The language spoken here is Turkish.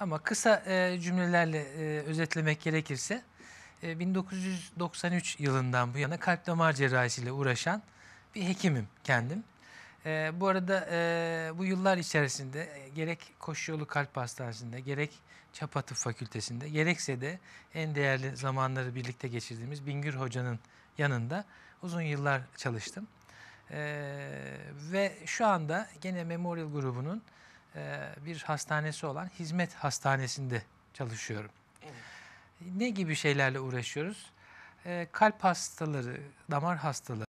Ama kısa e, cümlelerle e, özetlemek gerekirse e, 1993 yılından bu yana kalp damar cerrahisiyle uğraşan bir hekimim kendim. E, bu arada e, bu yıllar içerisinde e, gerek koşuyolu Kalp Hastanesi'nde gerek Çapa Fakültesi'nde gerekse de en değerli zamanları birlikte geçirdiğimiz Bingür Hoca'nın yanında uzun yıllar çalıştım. E, ve şu anda gene Memorial grubunun e, bir hastanesi olan Hizmet Hastanesi'nde çalışıyorum. Evet. Ne gibi şeylerle uğraşıyoruz? E, kalp hastaları, damar hastaları,